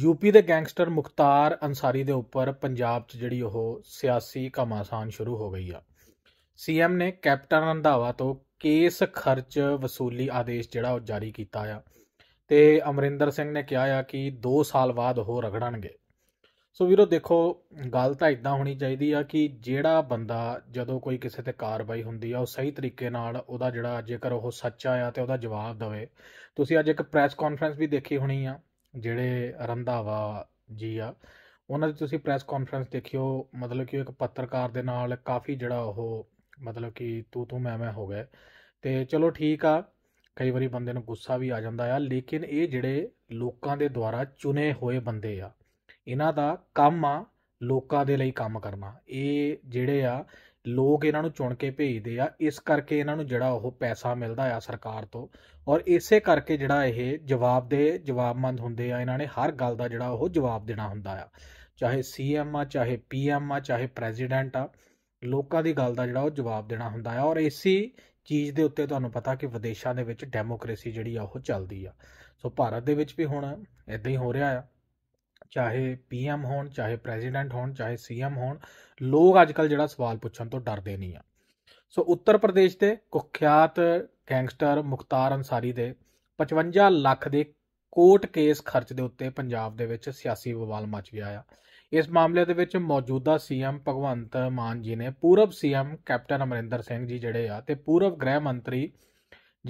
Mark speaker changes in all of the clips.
Speaker 1: UP ਦੇ gangster ਮੁਖਤਾਰ ਅਨਸਾਰੀ ਦੇ ਉੱਪਰ ਪੰਜਾਬ 'ਚ ਜਿਹੜੀ ਉਹ ਸਿਆਸੀ ਕਮਾਸਾਨ ਸ਼ੁਰੂ ਹੋ ਗਈ ਆ ਸੀਐਮ ਨੇ ਕੈਪਟਨ ਰੰਧਾਵਾ ਤੋਂ ਕੇਸ ਖਰਚ ਵਸੂਲੀ ਆਦੇਸ਼ ਜਿਹੜਾ ਉਹ ਜਾਰੀ ਕੀਤਾ ਆ ਤੇ ਅਮਰਿੰਦਰ ਸਿੰਘ ਨੇ ਕਿਹਾ ਆ ਕਿ 2 ਸਾਲ ਬਾਅਦ ਉਹ ਰਗੜਨਗੇ ਸੋ ਵੀਰੋ ਦੇਖੋ ਗੱਲ ਤਾਂ ਇਦਾਂ ਹੋਣੀ ਚਾਹੀਦੀ ਆ ਕਿ ਜਿਹੜਾ ਬੰਦਾ ਜਦੋਂ ਕੋਈ ਕਿਸੇ ਤੇ ਕਾਰਵਾਈ ਹੁੰਦੀ ਆ ਉਹ ਸਹੀ ਤਰੀਕੇ ਨਾਲ ਉਹਦਾ ਜਿਹੜਾ ਜੇਕਰ ਉਹ ਸੱਚਾ ਆ ਤੇ ਉਹਦਾ ਜਵਾਬ ਦਵੇ ਤੁਸੀਂ ਅੱਜ ਇੱਕ ਪ੍ਰੈਸ ਕਾਨਫਰੰਸ ਵੀ ਦੇਖੀ ਹੋਣੀ ਆ ਜਿਹੜੇ ਰੰਧਾਵਾ ਜੀ ਆ ਉਹਨਾਂ ਦੀ ਤੁਸੀਂ ਪ੍ਰੈਸ ਕਾਨਫਰੰਸ ਦੇਖਿਓ ਮਤਲਬ ਕਿ ਇੱਕ ਪੱਤਰਕਾਰ ਦੇ ਨਾਲ ਕਾਫੀ ਜਿਹੜਾ ਉਹ ਮਤਲਬ ਕਿ ਤੂੰ ਤੂੰ ਮੈਂ ਮੈਂ ਹੋ ਗਏ ਤੇ ਚਲੋ ਠੀਕ ਆ ਕਈ ਵਾਰੀ ਬੰਦੇ ਨੂੰ ਗੁੱਸਾ ਵੀ ਆ ਜਾਂਦਾ ਆ ਲੇਕਿਨ ਇਹ ਜਿਹੜੇ ਲੋਕਾਂ ਦੇ ਦੁਆਰਾ ਚੁਣੇ ਹੋਏ ਬੰਦੇ ਆ ਇਹਨਾਂ ਦਾ ਕੰਮ ਆ ਲੋਕਾਂ ਦੇ ਲਈ ਕੰਮ ਕਰਨਾ ਇਹ ਜਿਹੜੇ ਆ ਲੋਕ ਇਹਨਾਂ ਨੂੰ ਚੁਣ ਕੇ ਭੇਜਦੇ ਆ ਇਸ ਕਰਕੇ ਇਹਨਾਂ ਨੂੰ ਜਿਹੜਾ ਉਹ ਪੈਸਾ ਮਿਲਦਾ ਆ ਸਰਕਾਰ ਤੋਂ ਔਰ ਇਸੇ ਕਰਕੇ ਜਿਹੜਾ ਇਹ ਜਵਾਬ ਦੇ ਜਵਾਬਮੰਦ ਹੁੰਦੇ ਆ ਇਹਨਾਂ ਨੇ ਹਰ ਗੱਲ ਦਾ ਜਿਹੜਾ ਉਹ ਜਵਾਬ ਦੇਣਾ ਹੁੰਦਾ ਆ ਚਾਹੇ ਸੀਐਮ ਆ ਚਾਹੇ ਪੀਐਮ ਆ ਚਾਹੇ ਪ੍ਰੈਜ਼ੀਡੈਂਟ ਆ ਲੋਕਾਂ ਦੀ ਗੱਲ ਦਾ ਜਿਹੜਾ ਉਹ ਜਵਾਬ ਦੇਣਾ ਹੁੰਦਾ ਆ ਔਰ ਇਸੀ ਚੀਜ਼ ਦੇ ਉੱਤੇ ਤੁਹਾਨੂੰ ਪਤਾ ਕਿ ਵਿਦੇਸ਼ਾਂ ਦੇ ਵਿੱਚ ਡੈਮੋਕ੍ਰੇਸੀ ਜਿਹੜੀ ਆ ਉਹ ਚੱਲਦੀ ਆ ਸੋ ਭਾਰਤ ਦੇ ਵਿੱਚ ਵੀ ਹੁਣ ਇਦਾਂ ਹੀ ਹੋ ਰਿਹਾ ਆ ਚਾਹੇ ਪੀਐਮ ਹੋਣ ਚਾਹੇ ਪ੍ਰੈਜ਼ੀਡੈਂਟ ਹੋਣ ਚਾਹੇ ਸੀਐਮ ਹੋਣ ਲੋਕ ਅੱਜਕੱਲ ਜਿਹੜਾ ਸਵਾਲ ਪੁੱਛਣ ਤੋਂ ਡਰਦੇ ਨਹੀਂ ਆ ਸੋ ਉੱਤਰ ਪ੍ਰਦੇਸ਼ ਦੇ ਕੁਖਿਆਤ ਗੈਂਗਸਟਰ ਮੁਖਤਾਰ ਅਨਸਾਰੀ ਦੇ 55 ਲੱਖ ਦੇ ਕੋਰਟ ਕੇਸ ਖਰਚ ਦੇ ਉੱਤੇ ਪੰਜਾਬ ਦੇ ਵਿੱਚ ਸਿਆਸੀ ਬਵਾਲ ਮਚ ਗਿਆ ਆ ਇਸ ਮਾਮਲੇ ਦੇ ਵਿੱਚ ਮੌਜੂਦਾ ਸੀਐਮ ਭਗਵੰਤ ਮਾਨ ਜੀ ਨੇ ਪੂਰਬ ਸੀਐਮ ਕੈਪਟਨ ਅਮਰਿੰਦਰ ਸਿੰਘ ਜੀ ਜਿਹੜੇ ਆ ਤੇ ਪੂਰਬ ਗ੍ਰਹਿ ਮੰਤਰੀ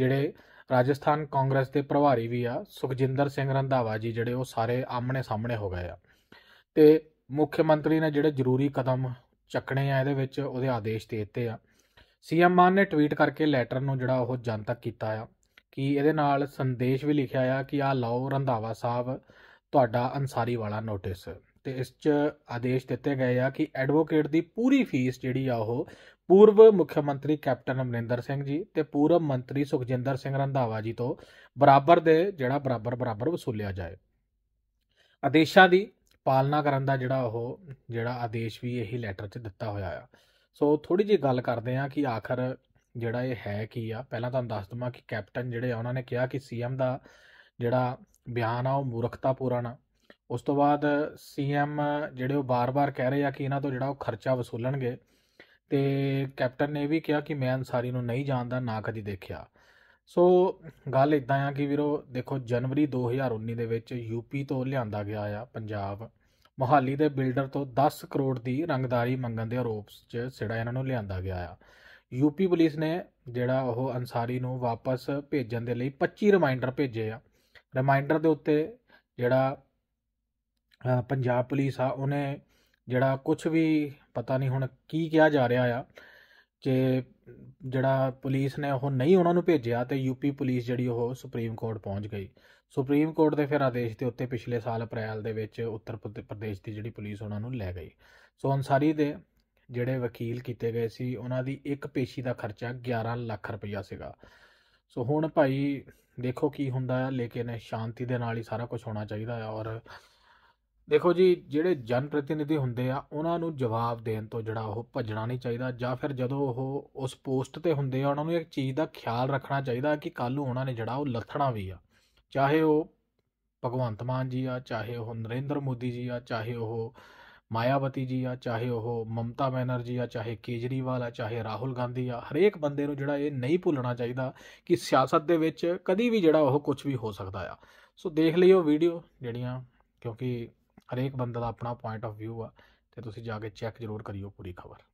Speaker 1: ਜਿਹੜੇ ਰਾਜਸਥਾਨ ਕਾਂਗਰਸ ਦੇ ਪ੍ਰਭਾਰੀ ਵੀ ਆ ਸੁਖਜਿੰਦਰ ਸਿੰਘ ਰੰਧਾਵਾ ਜੀ ਜਿਹੜੇ ਉਹ ਸਾਰੇ ਆਮਣੇ ਸਾਹਮਣੇ ਹੋ ਗਏ ਆ ਤੇ ਮੁੱਖ ਮੰਤਰੀ ਨੇ ਜਿਹੜੇ ਜ਼ਰੂਰੀ ਕਦਮ ਚੱਕਣੇ ਆ ਇਹਦੇ ਵਿੱਚ ਉਹਦੇ ਆਦੇਸ਼ ਦੇ ਦਿੱਤੇ ਆ ਸੀਐਮ ਮਾਨ ਨੇ ਟਵੀਟ ਕਰਕੇ ਲੈਟਰ ਨੂੰ ਜਿਹੜਾ ਉਹ ਜਨਤਕ ਕੀਤਾ ਆ ਕਿ ਇਹਦੇ ਨਾਲ ਸੰਦੇਸ਼ ਵੀ ਲਿਖਿਆ ਆ ਕਿ ਆ ਲਓ ਰੰਧਾਵਾ ਸਾਹਿਬ ਤੁਹਾਡਾ ਅਨਸਾਰੀ ਵਾਲਾ ਨੋਟਿਸ ਤੇ ਇਸ 'ਚ ਆਦੇਸ਼ ਦਿੱਤੇ ਗਏ ਆ ਕਿ ਐਡਵੋਕੇਟ ਦੀ ਪੂਰੀ ਫੀਸ ਜਿਹੜੀ ਆ ਉਹ ਪੂਰਵ ਮੁੱਖ ਮੰਤਰੀ ਕੈਪਟਨ ਅਮਰਿੰਦਰ ਸਿੰਘ ਜੀ ਤੇ ਪੂਰਵ ਮੰਤਰੀ ਸੁਖਜਿੰਦਰ ਸਿੰਘ ਰੰਧਾਵਾ ਜੀ ਤੋਂ ਬਰਾਬਰ ਦੇ ਜਿਹੜਾ ਬਰਾਬਰ ਬਰਾਬਰ ਵਸੂਲਿਆ ਜਾਏ ਆਦੇਸ਼ਾਂ ਦੀ ਪਾਲਣਾ ਕਰਨ ਦਾ ਜਿਹੜਾ ਉਹ ਜਿਹੜਾ ਆਦੇਸ਼ ਵੀ ਇਹੀ ਲੈਟਰ 'ਚ ਦਿੱਤਾ ਹੋਇਆ ਆ ਸੋ ਥੋੜੀ ਜੀ ਗੱਲ ਕਰਦੇ ਆ ਕਿ ਆਖਰ ਜਿਹੜਾ ਇਹ ਹੈ ਕੀ ਆ ਪਹਿਲਾਂ ਤੁਹਾਨੂੰ ਦੱਸ ਦਵਾਂ ਕਿ ਕੈਪਟਨ ਜਿਹੜੇ ਆ ਉਹਨਾਂ ਨੇ ਕਿਹਾ ਕਿ ਸੀਐਮ ਦਾ ਜਿਹੜਾ ਬਿਆਨ ਆ ਉਹ ਮੂਰਖਤਾ ਪੂਰਨ ਆ ਉਸ ਤੋਂ ਬਾਅਦ ਸੀਐਮ ਜਿਹੜੇ ਉਹ ਬਾਰ-ਬਾਰ ਕਹਿ ਰਹੇ ਆ ਕਿ ਇਹਨਾਂ ਤੋਂ ਜਿਹੜਾ ਉਹ ਖਰਚਾ ਵਸੂਲਣਗੇ ਤੇ ਕੈਪਟਨ ਨੇ ਵੀ ਕਿਹਾ ਕਿ ਮੈਂ ਅਨਸਾਰੀ ਨੂੰ ਨਹੀਂ ਜਾਣਦਾ ਨਾ ਕਦੀ ਦੇਖਿਆ ਸੋ ਗੱਲ ਇਦਾਂ ਆ ਕਿ ਵੀਰੋ ਦੇਖੋ ਜਨਵਰੀ 2019 ਦੇ ਵਿੱਚ ਯੂਪੀ ਤੋਂ ਲਿਆਂਦਾ ਗਿਆ ਆ ਪੰਜਾਬ ਮੋਹਾਲੀ ਦੇ ਬਿਲਡਰ ਤੋਂ 10 ਕਰੋੜ ਦੀ ਰੰਗਦਾਰੀ ਮੰਗਣ ਦੇ ਆਰੋਪ 'ਚ ਸਿੜਾ ਇਹਨਾਂ ਨੂੰ ਲਿਆਂਦਾ ਗਿਆ ਆ ਯੂਪੀ ਪੁਲਿਸ ਨੇ ਜਿਹੜਾ ਉਹ ਅਨਸਾਰੀ ਨੂੰ ਵਾਪਸ ਭੇਜਣ ਦੇ ਲਈ 25 ਰਿਮਾਈਂਡਰ ਭੇਜੇ ਆ ਰਿਮਾਈਂਡਰ ਦੇ ਉੱਤੇ ਜਿਹੜਾ ਪੰਜਾਬ ਪੁਲਿਸ ਆ ਉਹਨੇ ਜਿਹੜਾ ਕੁਝ ਵੀ ਪਤਾ ਨਹੀਂ ਹੁਣ ਕੀ ਕਿਹਾ ਜਾ ਰਿਹਾ ਆ ਕਿ ਜਿਹੜਾ ਪੁਲਿਸ ਨੇ ਉਹ ਨਹੀਂ ਉਹਨਾਂ ਨੂੰ ਭੇਜਿਆ ਤੇ ਯੂਪੀ ਪੁਲਿਸ ਜਿਹੜੀ ਉਹ ਸੁਪਰੀਮ ਕੋਰਟ ਪਹੁੰਚ ਗਈ ਸੁਪਰੀਮ ਕੋਰਟ ਦੇ ਫਿਰ ਆਦੇਸ਼ ਦੇ ਉੱਤੇ ਪਿਛਲੇ ਸਾਲ ਅਪ੍ਰੈਲ ਦੇ ਵਿੱਚ ਉੱਤਰ ਪ੍ਰਦੇਸ਼ ਦੀ ਜਿਹੜੀ ਪੁਲਿਸ ਉਹਨਾਂ ਨੂੰ ਲੈ ਗਈ ਸੋ ਅਨਸਾਰੀ ਦੇ ਜਿਹੜੇ ਵਕੀਲ ਕੀਤੇ ਗਏ ਸੀ ਉਹਨਾਂ ਦੀ ਇੱਕ ਪੇਸ਼ੀ ਦਾ ਖਰਚਾ 11 ਲੱਖ ਰੁਪਇਆ ਸੀਗਾ ਸੋ ਹੁਣ ਭਾਈ ਦੇਖੋ ਕੀ ਹੁੰਦਾ ਹੈ ਲੇਕਿਨ ਸ਼ਾਂਤੀ ਦੇ ਨਾਲ ਹੀ ਸਾਰਾ ਕੁਝ ਹੋਣਾ ਚਾਹੀਦਾ ਹੈ ਔਰ ਦੇਖੋ ਜੀ ਜਿਹੜੇ ਜਨ ਪ੍ਰਤੀਨਿਧੀ ਹੁੰਦੇ ਆ ਉਹਨਾਂ ਨੂੰ ਜਵਾਬ ਦੇਣ ਤੋਂ ਜਿਹੜਾ ਉਹ ਭੱਜਣਾ ਨਹੀਂ ਚਾਹੀਦਾ ਜਾਂ ਫਿਰ ਜਦੋਂ ਉਹ ਉਸ ਪੋਸਟ ਤੇ ਹੁੰਦੇ ਆ ਉਹਨਾਂ ਨੂੰ ਇੱਕ ਚੀਜ਼ ਦਾ ਖਿਆਲ ਰੱਖਣਾ ਚਾਹੀਦਾ ਕਿ ਕੱਲ ਨੂੰ ਉਹਨਾਂ ਨੇ ਜਿਹੜਾ ਉਹ ਲੱਥਣਾ ਵੀ ਆ ਚਾਹੇ ਉਹ ਭਗਵੰਤ ਮਾਨ ਜੀ ਆ ਚਾਹੇ ਉਹ ਨਰਿੰਦਰ ਮੋਦੀ ਜੀ ਆ ਚਾਹੇ ਉਹ ਮਾਇਆਵਤੀ ਜੀ ਆ ਚਾਹੇ ਉਹ ਮਮਤਾ ਬੈਨਰਜੀ ਆ ਚਾਹੇ ਕੇਜਰੀਵਾਲ ਆ ਚਾਹੇ ਰਾਹੁਲ ਗਾਂਧੀ ਆ ਹਰੇਕ ਬੰਦੇ ਨੂੰ ਜਿਹੜਾ ਇਹ ਨਹੀਂ ਭੁੱਲਣਾ ਚਾਹੀਦਾ ਕਿ ਸਿਆਸਤ ਦੇ ਵਿੱਚ ਕਦੀ ਵੀ ਜਿਹੜਾ ਉਹ ਕੁਝ ਵੀ ਹੋ ਸਕਦਾ ਆ ਸੋ ਦੇਖ ਲਈਓ ਵੀਡੀਓ ਜਿਹੜੀਆਂ ਕਿਉਂਕਿ ਹਰੇਕ ਬੰਦੇ ਦਾ ਆਪਣਾ ਪੁਆਇੰਟ ਆਫ View ਆ ਤੇ ਤੁਸੀਂ ਜਾ ਕੇ ਚੈੱਕ ਜ਼ਰੂਰ ਕਰਿਓ ਪੂਰੀ ਖਬਰ